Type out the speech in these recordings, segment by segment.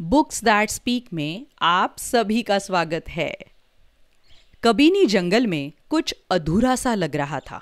books that speak में आप सभी का स्वागत है कबीनी जंगल में कुछ अधूरा सा लग रहा था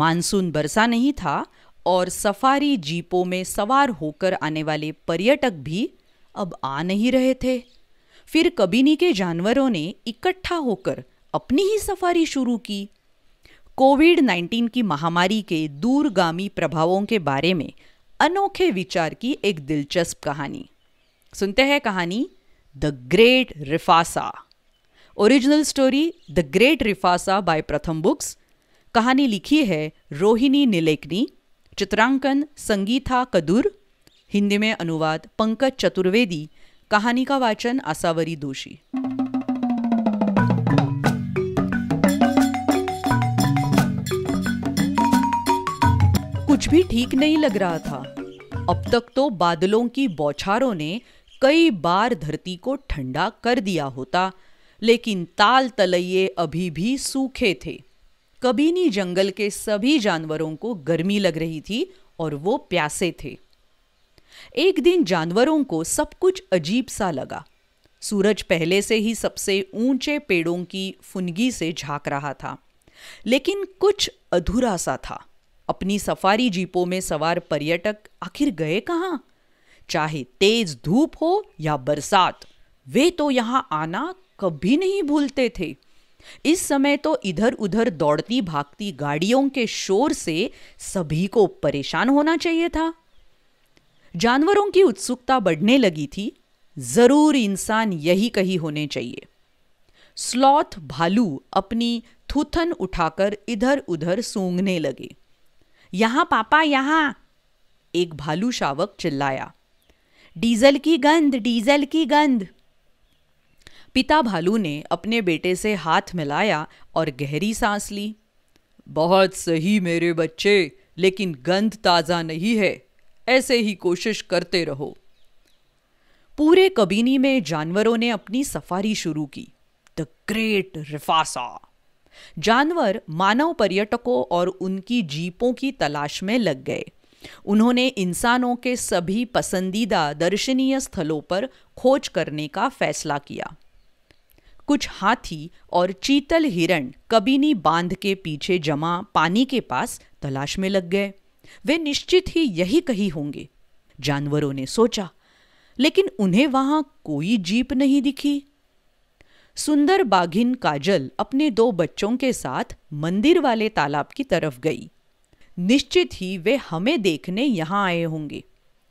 मानसून बरसा नहीं था और सफारी जीपों में सवार होकर आने वाले पर्यटक भी अब आ नहीं रहे थे फिर कबीनी के जानवरों ने इकट्ठा होकर अपनी ही सफारी शुरू की कोविड 19 की महामारी के दूरगामी प्रभावों के बारे में अनोखे विचार की एक दिलचस्प कहानी सुनते हैं कहानी द ग्रेट रिफासा ओरिजिनल स्टोरी द ग्रेट रिफासा बाय प्रथम बुक्स कहानी लिखी है रोहिणी निलेकनी चित्रांकन संगीता कदूर हिंदी में अनुवाद पंकज चतुर्वेदी कहानी का वाचन आसावरी दोषी कुछ भी ठीक नहीं लग रहा था अब तक तो बादलों की बौछारों ने कई बार धरती को ठंडा कर दिया होता लेकिन ताल तलैये अभी भी सूखे थे कबीनी जंगल के सभी जानवरों को गर्मी लग रही थी और वो प्यासे थे एक दिन जानवरों को सब कुछ अजीब सा लगा सूरज पहले से ही सबसे ऊंचे पेड़ों की फुनगी से झांक रहा था लेकिन कुछ अधूरा सा था अपनी सफारी जीपों में सवार पर्यटक आखिर गए कहाँ चाहे तेज धूप हो या बरसात वे तो यहाँ आना कभी नहीं भूलते थे इस समय तो इधर उधर दौड़ती भागती गाड़ियों के शोर से सभी को परेशान होना चाहिए था जानवरों की उत्सुकता बढ़ने लगी थी जरूर इंसान यही कही होने चाहिए स्लॉथ भालू अपनी थूथन उठाकर इधर उधर सूंघने लगे यहां पापा यहां एक भालू शावक चिल्लाया डीजल की गंध डीजल की गंध पिता भालू ने अपने बेटे से हाथ मिलाया और गहरी सांस ली बहुत सही मेरे बच्चे लेकिन गंध ताज़ा नहीं है ऐसे ही कोशिश करते रहो पूरे कबीनी में जानवरों ने अपनी सफारी शुरू की द ग्रेट रिफासा जानवर मानव पर्यटकों और उनकी जीपों की तलाश में लग गए उन्होंने इंसानों के सभी पसंदीदा दर्शनीय स्थलों पर खोज करने का फैसला किया कुछ हाथी और चीतल हिरण कबीनी बांध के पीछे जमा पानी के पास तलाश में लग गए वे निश्चित ही यही कही होंगे जानवरों ने सोचा लेकिन उन्हें वहां कोई जीप नहीं दिखी सुंदर बाघिन काजल अपने दो बच्चों के साथ मंदिर वाले तालाब की तरफ गई निश्चित ही वे हमें देखने यहाँ आए होंगे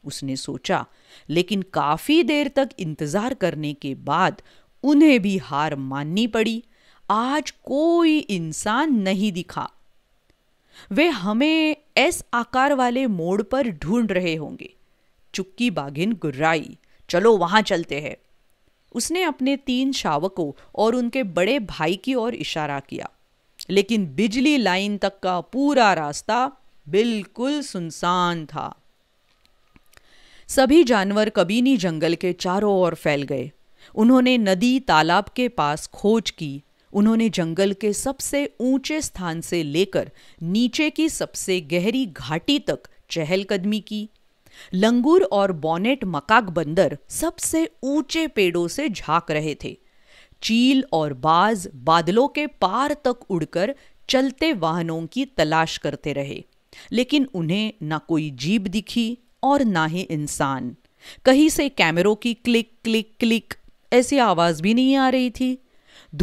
उसने सोचा लेकिन काफी देर तक इंतजार करने के बाद उन्हें भी हार माननी पड़ी आज कोई इंसान नहीं दिखा वे हमें एस आकार वाले मोड़ पर ढूंढ रहे होंगे चुक्की बाघिन गुर्राई चलो वहां चलते हैं उसने अपने तीन शावकों और उनके बड़े भाई की ओर इशारा किया लेकिन बिजली लाइन तक का पूरा रास्ता बिल्कुल सुनसान था सभी जानवर कबीनी जंगल के चारों ओर फैल गए उन्होंने नदी तालाब के पास खोज की उन्होंने जंगल के सबसे ऊंचे स्थान से लेकर नीचे की सबसे गहरी घाटी तक चहलकदमी की लंगूर और बॉनेट मकाक बंदर सबसे ऊंचे पेड़ों से झांक रहे थे चील और बाज बादलों के पार तक उड़कर चलते वाहनों की तलाश करते रहे लेकिन उन्हें ना कोई जीप दिखी और ना ही इंसान कहीं से कैमरों की क्लिक क्लिक क्लिक ऐसी आवाज भी नहीं आ रही थी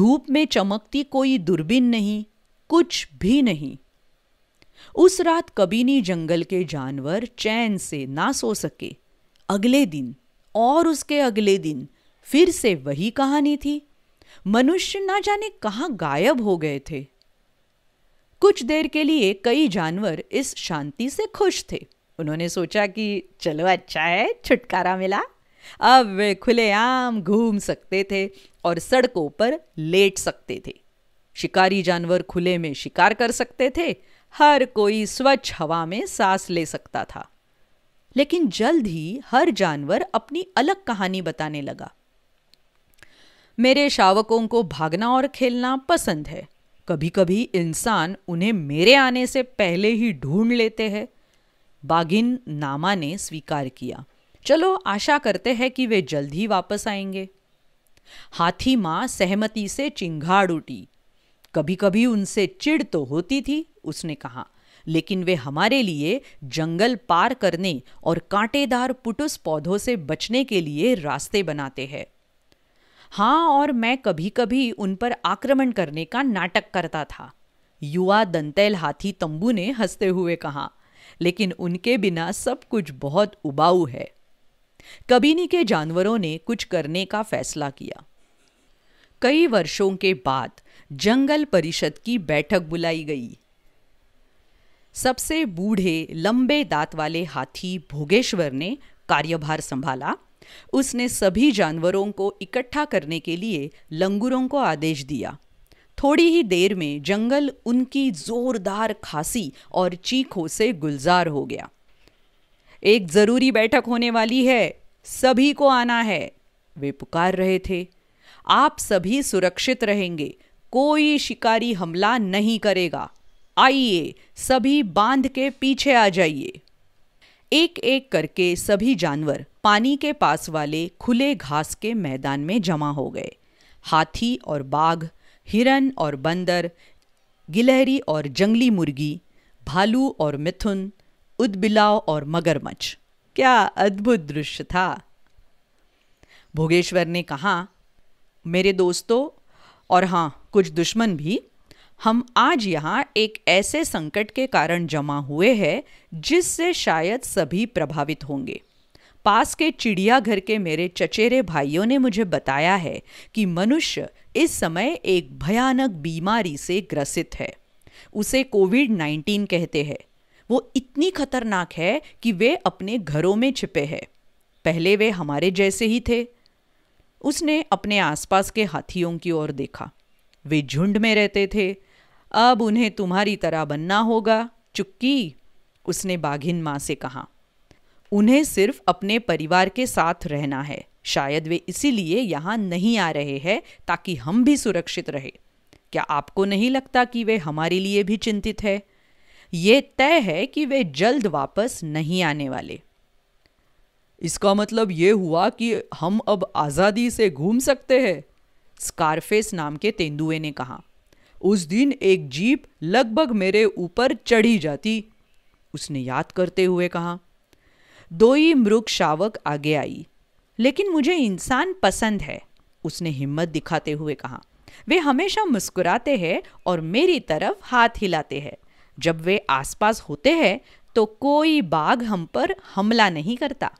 धूप में चमकती कोई दूरबीन नहीं कुछ भी नहीं उस रात कबीनी जंगल के जानवर चैन से ना सो सके अगले दिन और उसके अगले दिन फिर से वही कहानी थी मनुष्य ना जाने कहाँ गायब हो गए थे कुछ देर के लिए कई जानवर इस शांति से खुश थे उन्होंने सोचा कि चलो अच्छा है छुटकारा मिला अब वे खुलेआम घूम सकते थे और सड़कों पर लेट सकते थे शिकारी जानवर खुले में शिकार कर सकते थे हर कोई स्वच्छ हवा में सांस ले सकता था लेकिन जल्द ही हर जानवर अपनी अलग कहानी बताने लगा मेरे शावकों को भागना और खेलना पसंद है कभी कभी इंसान उन्हें मेरे आने से पहले ही ढूंढ लेते हैं बागिन नामा ने स्वीकार किया चलो आशा करते हैं कि वे जल्द ही वापस आएंगे हाथी माँ सहमति से चिंगाड़ उठी कभी कभी उनसे चिड़ तो होती थी उसने कहा लेकिन वे हमारे लिए जंगल पार करने और कांटेदार पुटुस पौधों से बचने के लिए रास्ते बनाते हैं हाँ और मैं कभी कभी उन पर आक्रमण करने का नाटक करता था युवा दंतेल हाथी तंबू ने हंसते हुए कहा लेकिन उनके बिना सब कुछ बहुत उबाऊ है कबीनी के जानवरों ने कुछ करने का फैसला किया कई वर्षों के बाद जंगल परिषद की बैठक बुलाई गई सबसे बूढ़े लंबे दांत वाले हाथी भोगेश्वर ने कार्यभार संभाला उसने सभी जानवरों को इकट्ठा करने के लिए लंगूरों को आदेश दिया थोड़ी ही देर में जंगल उनकी जोरदार खांसी और चीखों से गुलजार हो गया एक जरूरी बैठक होने वाली है सभी को आना है वे पुकार रहे थे आप सभी सुरक्षित रहेंगे कोई शिकारी हमला नहीं करेगा आइए सभी बांध के पीछे आ जाइए एक एक करके सभी जानवर पानी के पास वाले खुले घास के मैदान में जमा हो गए हाथी और बाघ हिरन और बंदर गिलहरी और जंगली मुर्गी भालू और मिथुन उदबिलाव और मगरमच्छ क्या अद्भुत दृश्य था भोगेश्वर ने कहा मेरे दोस्तों और हाँ कुछ दुश्मन भी हम आज यहाँ एक ऐसे संकट के कारण जमा हुए हैं जिससे शायद सभी प्रभावित होंगे पास के चिड़ियाघर के मेरे चचेरे भाइयों ने मुझे बताया है कि मनुष्य इस समय एक भयानक बीमारी से ग्रसित है उसे कोविड 19 कहते हैं वो इतनी खतरनाक है कि वे अपने घरों में छिपे हैं पहले वे हमारे जैसे ही थे उसने अपने आसपास के हाथियों की ओर देखा वे झुंड में रहते थे अब उन्हें तुम्हारी तरह बनना होगा चुक्की उसने बाघिन माँ से कहा उन्हें सिर्फ अपने परिवार के साथ रहना है शायद वे इसीलिए यहाँ नहीं आ रहे हैं ताकि हम भी सुरक्षित रहे क्या आपको नहीं लगता कि वे हमारे लिए भी चिंतित है ये तय है कि वे जल्द वापस नहीं आने वाले इसका मतलब ये हुआ कि हम अब आज़ादी से घूम सकते हैं स्कारफेस नाम के तेंदुए ने कहा उस दिन एक जीप लगभग मेरे ऊपर चढ़ी जाती उसने याद करते हुए कहा दो ही मृग शावक आगे आई लेकिन मुझे इंसान पसंद है उसने हिम्मत दिखाते हुए कहा वे हमेशा मुस्कुराते हैं और मेरी तरफ हाथ हिलाते हैं जब वे आसपास होते हैं तो कोई बाघ हम पर हमला नहीं करता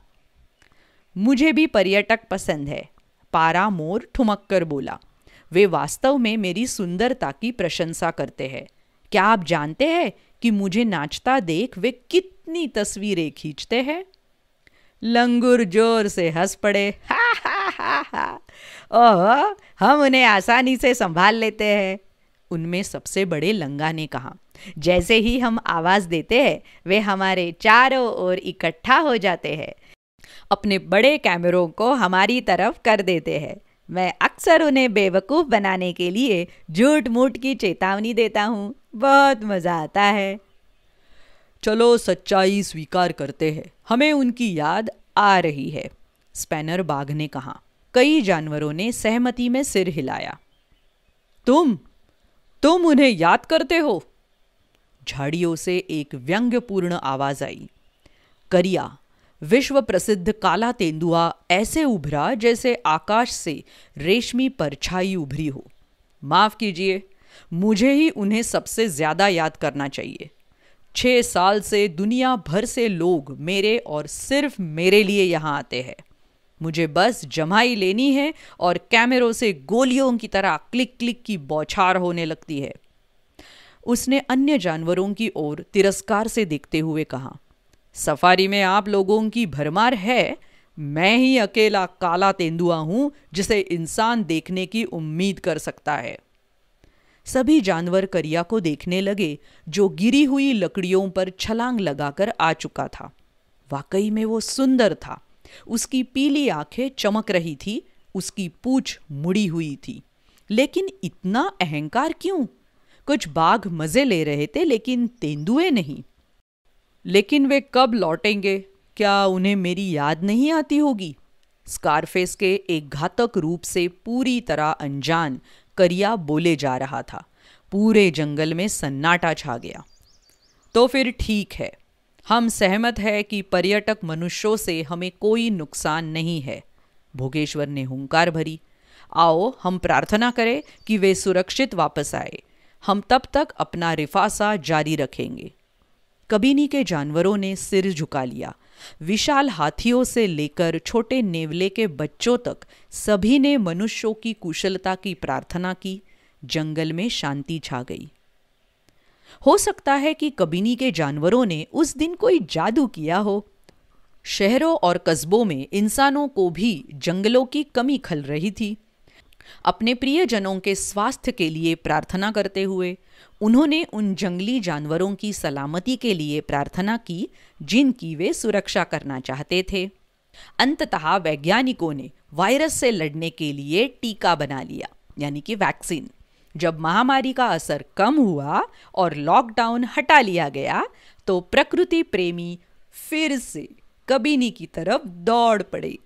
मुझे भी पर्यटक पसंद है पारा मोर ठुमक कर बोला वे वास्तव में मेरी सुंदरता की प्रशंसा करते हैं क्या आप जानते हैं कि मुझे नाचता देख वे कितनी तस्वीरें खींचते हैं लंगूर जोर से हंस पड़े हा हा हा हा ओह हम उन्हें आसानी से संभाल लेते हैं उनमें सबसे बड़े लंगा ने कहा जैसे ही हम आवाज़ देते हैं वे हमारे चारों ओर इकट्ठा हो जाते हैं अपने बड़े कैमरों को हमारी तरफ कर देते हैं मैं अक्सर उन्हें बेवकूफ़ बनाने के लिए झूठ मूठ की चेतावनी देता हूँ बहुत मज़ा आता है चलो सच्चाई स्वीकार करते हैं हमें उनकी याद आ रही है स्पैनर बाघ ने कहा कई जानवरों ने सहमति में सिर हिलाया तुम तुम उन्हें याद करते हो झाड़ियों से एक व्यंग्यपूर्ण आवाज आई करिया विश्व प्रसिद्ध काला तेंदुआ ऐसे उभरा जैसे आकाश से रेशमी परछाई उभरी हो माफ कीजिए मुझे ही उन्हें सबसे ज्यादा याद करना चाहिए छह साल से दुनिया भर से लोग मेरे और सिर्फ मेरे लिए यहाँ आते हैं मुझे बस जमाई लेनी है और कैमरों से गोलियों की तरह क्लिक क्लिक की बौछार होने लगती है उसने अन्य जानवरों की ओर तिरस्कार से देखते हुए कहा सफारी में आप लोगों की भरमार है मैं ही अकेला काला तेंदुआ हूं जिसे इंसान देखने की उम्मीद कर सकता है सभी जानवर करिया को देखने लगे जो गिरी हुई लकड़ियों पर छलांग लगाकर आ चुका था वाकई में वो सुंदर था उसकी पीली आंखें चमक रही थी उसकी पूछ मुड़ी हुई थी लेकिन इतना अहंकार क्यों कुछ बाघ मजे ले रहे थे लेकिन तेंदुए नहीं लेकिन वे कब लौटेंगे क्या उन्हें मेरी याद नहीं आती होगी स्कारफेस के एक घातक रूप से पूरी तरह अनजान करिया बोले जा रहा था पूरे जंगल में सन्नाटा छा गया तो फिर ठीक है हम सहमत है कि पर्यटक मनुष्यों से हमें कोई नुकसान नहीं है भोगेश्वर ने हुंकार भरी आओ हम प्रार्थना करें कि वे सुरक्षित वापस आए हम तब तक अपना रिफासा जारी रखेंगे कबीनी के जानवरों ने सिर झुका लिया विशाल हाथियों से लेकर छोटे नेवले के बच्चों तक सभी ने मनुष्यों की कुशलता की प्रार्थना की जंगल में शांति छा गई हो सकता है कि कबीनी के जानवरों ने उस दिन कोई जादू किया हो शहरों और कस्बों में इंसानों को भी जंगलों की कमी खल रही थी अपने प्रियजनों के स्वास्थ्य के लिए प्रार्थना करते हुए उन्होंने उन जंगली जानवरों की सलामती के लिए प्रार्थना की जिनकी वे सुरक्षा करना चाहते थे अंततः वैज्ञानिकों ने वायरस से लड़ने के लिए टीका बना लिया यानी कि वैक्सीन जब महामारी का असर कम हुआ और लॉकडाउन हटा लिया गया तो प्रकृति प्रेमी फिर से कबीनी की तरफ दौड़ पड़े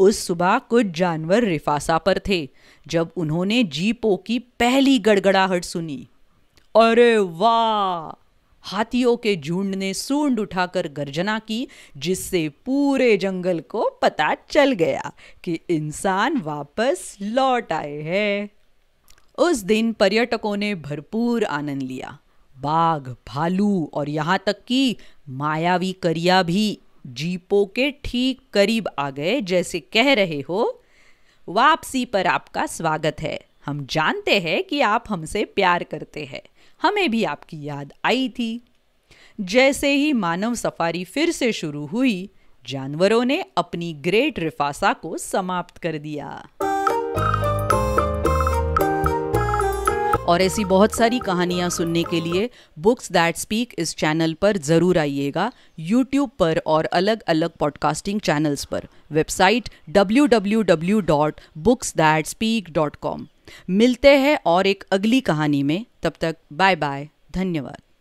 उस सुबह कुछ जानवर रिफासा पर थे जब उन्होंने जीपों की पहली गड़गड़ाहट सुनी अरे वाह हाथियों के झुंड ने सूंड उठाकर गर्जना की जिससे पूरे जंगल को पता चल गया कि इंसान वापस लौट आए हैं उस दिन पर्यटकों ने भरपूर आनंद लिया बाघ भालू और यहाँ तक कि मायावी करिया भी जीपों के ठीक करीब आ गए जैसे कह रहे हो वापसी पर आपका स्वागत है हम जानते हैं कि आप हमसे प्यार करते हैं हमें भी आपकी याद आई थी जैसे ही मानव सफारी फिर से शुरू हुई जानवरों ने अपनी ग्रेट रिफासा को समाप्त कर दिया और ऐसी बहुत सारी कहानियाँ सुनने के लिए बुक्स दैट स्पीक इस चैनल पर ज़रूर आइएगा यूट्यूब पर और अलग अलग पॉडकास्टिंग चैनल्स पर वेबसाइट www.booksthatspeak.com मिलते हैं और एक अगली कहानी में तब तक बाय बाय धन्यवाद